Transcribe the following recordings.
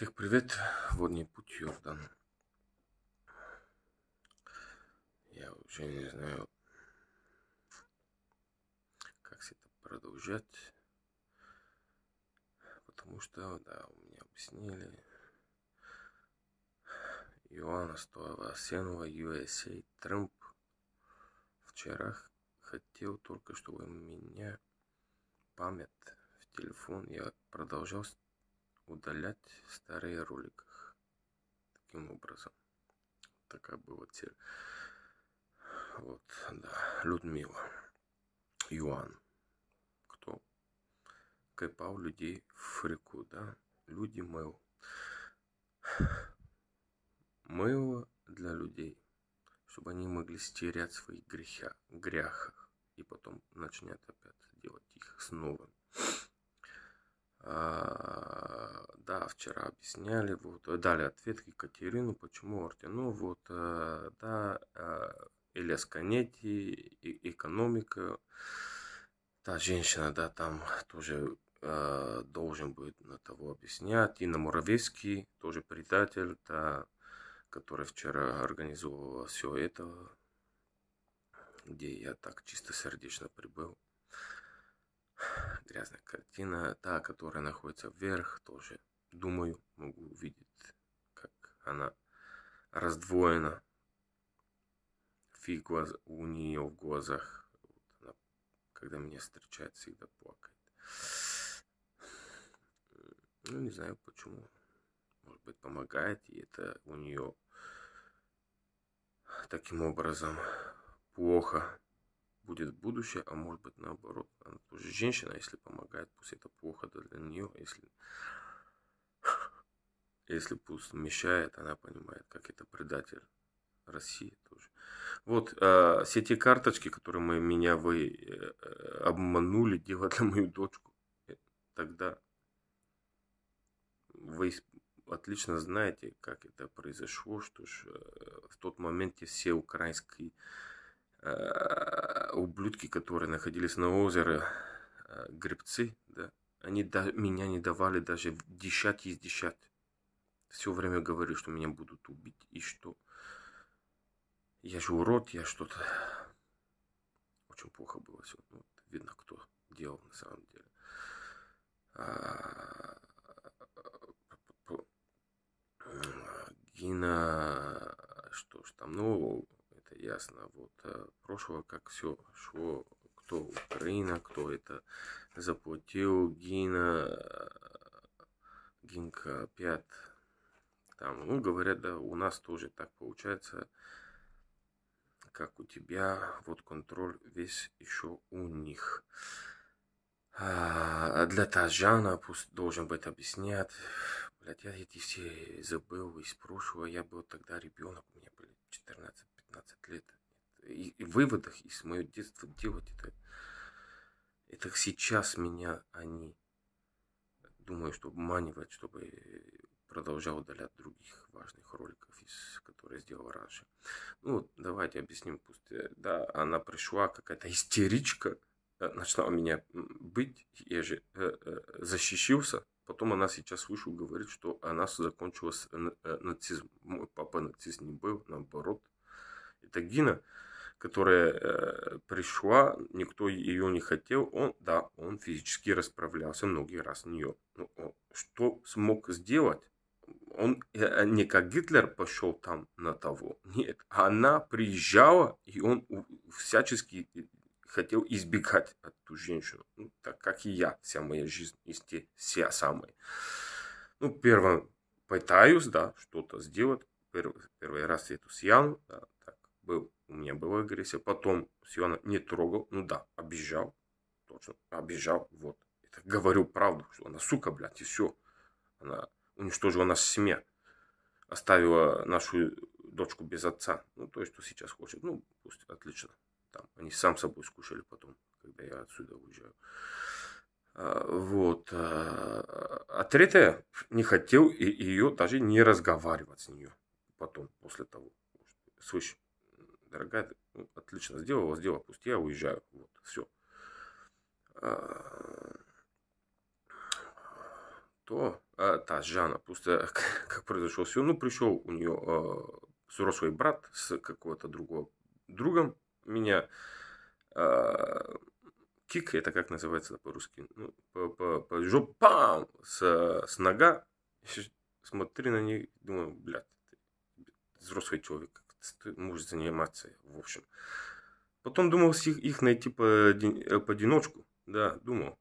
Всех привет, водный путь Йордан. Я вообще не знаю, как все это продолжать, потому что, да, у меня объяснили, Иоанна Стоева Сенова, USA, Трамп вчера хотел только, чтобы у меня память в телефон, я продолжал удалять старые роликах. Таким образом. такая была бы вот да. Людмила. Юан. Кто? Кайпав людей в фрику, да? Люди мыл. Мыло для людей, чтобы они могли стерять свои греха, грехах и потом начнет опять делать их снова. А, вчера объясняли, вот, э, дали ответ Екатерину, почему ну вот, э, да, или э, Сканети, экономика, та женщина, да, там тоже э, должен будет на того объяснять, и на Муравьевский, тоже предатель, да, который вчера организовывал все это, где я так чисто сердечно прибыл. Грязная картина, та, которая находится вверх, тоже думаю, могу увидеть, как она раздвоена. Фиг у нее в глазах. она, когда меня встречает, всегда плакает. Ну, не знаю почему. Может быть, помогает, и это у нее таким образом плохо будет будущее, а может быть наоборот. Она тоже женщина, а если помогает, пусть это плохо для нее, а если если пуст вмещает, она понимает, как это предатель России тоже. Вот э, все те карточки, которые мы, меня вы э, э, обманули делать на мою дочку, тогда вы отлично знаете, как это произошло, что ж, в тот момент все украинские ублюдки, которые находились на озере, э, гребцы, да, они да, меня не давали даже дышать и издышать все время говорю, что меня будут убить и что я же урод, я что-то... Очень плохо было все. Вот, ну, видно, кто делал на самом деле. А, Гина, что ж там, ну, это ясно. Вот э, прошлого, как все шло, кто Украина, кто это заплатил, Гина, э, Гинка опять там, ну, говорят, да, у нас тоже так получается, как у тебя, вот контроль весь еще у них. А, а для Тажана пусть должен быть объяснять. Блять, я эти все забыл из прошлого. Я был тогда ребенок, у меня были 14-15 лет. И, и выводах из моего детства делать это. Это сейчас меня они думаю, что обманивать, чтобы продолжал удалять других важных роликов, из которые сделал раньше. Ну, давайте объясним пусть. Э, да, она пришла, какая-то истеричка, э, начала меня быть, я же э, э, защищился. Потом она сейчас вышла, говорит, что она закончила с, э, нацизм. Мой папа нацист не был, наоборот. Это Гина, которая э, пришла, никто ее не хотел. Он, да, он физически расправлялся многие раз на нее. Но ну, он, что смог сделать? он э, а, не как Гитлер пошел там на того. Нет, она приезжала, и он всячески э, хотел избегать эту женщину. Ну, так как и я, вся моя жизнь, те все самые. Ну, первым пытаюсь, да, что-то сделать. Первый, первый раз эту Сьяну, да, так, был, у меня была агрессия. Потом Сьяна не трогал, ну да, обижал, точно, обижал, вот. Это говорю правду, что она сука, блядь, и все. Она уничтожила ну нас семья, оставила нашу дочку без отца. Ну, то, что сейчас хочет. Ну, пусть отлично. Там они сам собой скушали потом, когда я отсюда уезжаю. А, вот. А, а третье, не хотел и ее даже не разговаривать с нее потом, после того. Слышь, дорогая, ты ну, отлично сделала, сделала, пусть я уезжаю. Вот, все. А, то э, а, та Жанна просто как произошел все, ну пришел у нее э, а, взрослый брат с какого-то другого другом меня э, кик, это как называется по-русски, ну, по, по, по жопам с, с нога, смотри на них, думаю, блядь, взрослый человек, ты можешь заниматься, в общем. Потом думал их, их найти по, по одиночку, да, думал,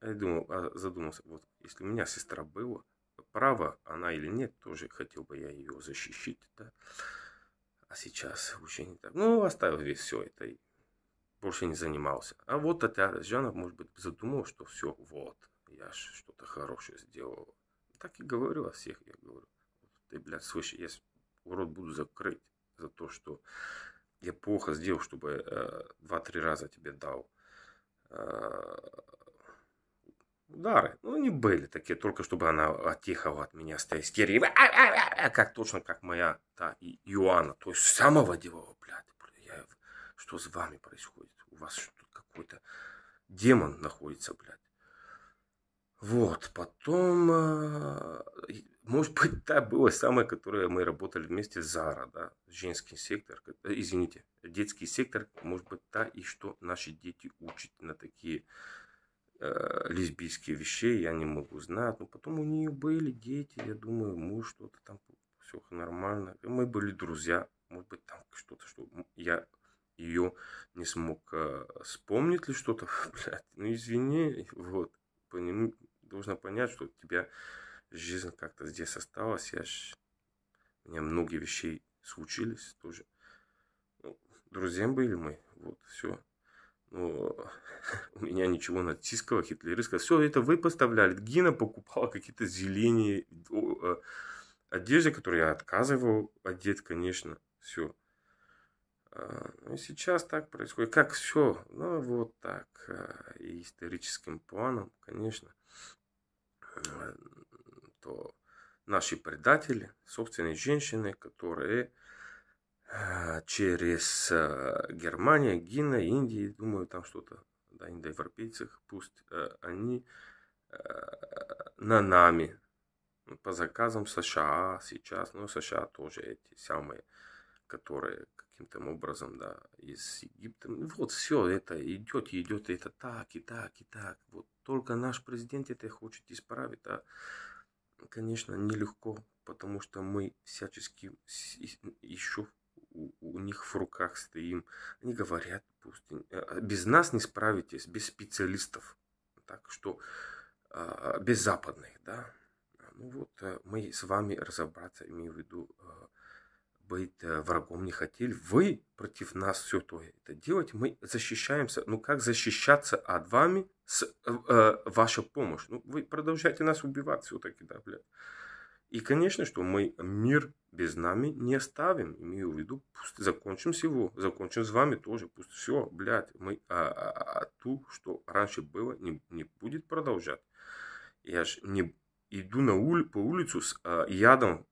я думал, задумался, вот, если у меня сестра была, право, она или нет, тоже хотел бы я ее защищить, да. А сейчас уже не так. Ну, оставил весь все это и больше не занимался. А вот Татьяна Жанов, может быть, задумал, что все, вот, я что-то хорошее сделал. Так и говорил о всех, я говорю. Ты, блядь, слышишь, я урод буду закрыть за то, что я плохо сделал, чтобы э, два-три раза тебе дал э, удары. Ну, не были такие, только чтобы она отъехала от меня с этой истерии. А, а, а, как точно, как моя та Иоанна. То есть самого делала, блядь. Я... Что с вами происходит? У вас что какой-то демон находится, блядь. Вот, потом, может быть, та была самая, которая мы работали вместе, Зара, да, женский сектор, э, извините, детский сектор, может быть, та и что наши дети учат на такие Э, лесбийские вещи я не могу знать. Но ну, потом у нее были дети, я думаю, муж что-то там, все нормально. И мы были друзья, может быть, там что-то, что я ее не смог э, вспомнить ли что-то, блядь, ну извини, вот, поним... Ну, должна понять, что у тебя жизнь как-то здесь осталась, я ж... у меня многие вещей случились тоже. Ну, друзьям были мы, вот, все ну, у меня ничего нацистского, хитлериста. Все это вы поставляли. Гина покупала какие-то зелени, э, одежды, которые я отказывал одеть, конечно. Все. А, ну, сейчас так происходит. Как все? Ну, вот так. Э, и историческим планом, конечно, э, то наши предатели, собственные женщины, которые а, через а, Германию, Гина, Индии, думаю, там что-то, да, индоевропейцах, пусть э, они э, на нами ну, по заказам США сейчас, но ну, США тоже эти самые, которые каким-то образом, да, из Египта. Вот все это идет, идет, это так и так и так. Вот только наш президент это хочет исправить, а, конечно, нелегко, потому что мы всячески еще них в руках стоим. Они говорят, пусть э, э, без нас не справитесь, без специалистов. Так что а, без западных, да. Ну вот э, мы с вами разобраться, имею в виду, быть врагом не хотели. Вы против нас все то это делать. Мы защищаемся. Ну как защищаться от вами с э, вашей помощью? Ну вы продолжаете нас убивать все-таки, да, блядь. И, конечно, что мы мир без нами не оставим. Имею в виду, пусть закончим с его, закончим с вами тоже. Пусть все, блядь, мы а, а, а ту, что раньше было, не, не будет продолжать. Я ж не иду на ули, по улицу с а, ядом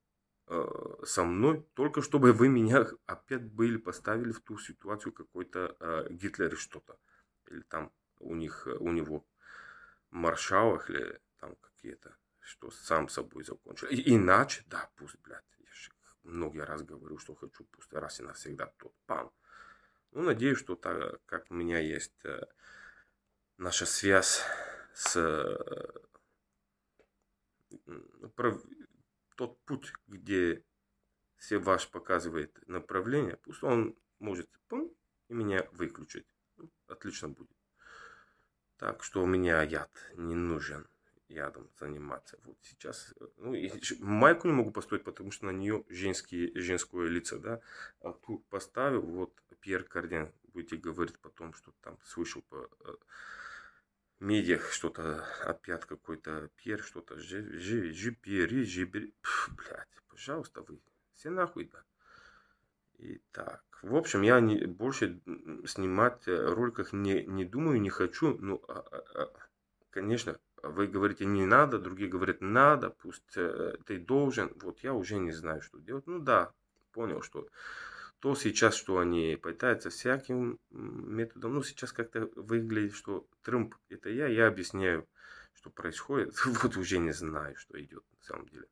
а, со мной, только чтобы вы меня опять были, поставили в ту ситуацию какой-то а, Гитлер что-то. Или там у них, у него маршалах или там какие-то что сам собой закончил. иначе, да, пусть, блядь, я же много раз говорю, что хочу пусть раз и навсегда тот пам. Ну, надеюсь, что так как у меня есть э, наша связь с э, ну, прав... тот путь, где все ваш показывает направление, пусть он может пам, и меня выключить. Ну, отлично будет. Так что у меня яд не нужен ядом заниматься. Вот сейчас, э, ну, и майку не могу построить, потому что на нее женские, женское лицо, да. А тут поставил, вот Пьер Карден будете говорить потом, что там слышал по э, медиах что-то, э, опять какой-то Пьер, что-то, жи, жи, жи, Пьери, жи, блядь, пожалуйста, вы все нахуй, да. И так. В общем, я не, больше снимать э, роликах не, не думаю, не хочу. Ну, а, а, конечно, вы говорите не надо, другие говорят надо, пусть э, ты должен, вот я уже не знаю, что делать. Ну да, понял, что то сейчас, что они пытаются всяким методом, ну сейчас как-то выглядит, что Трамп это я, я объясняю, что происходит, вот уже не знаю, что идет на самом деле.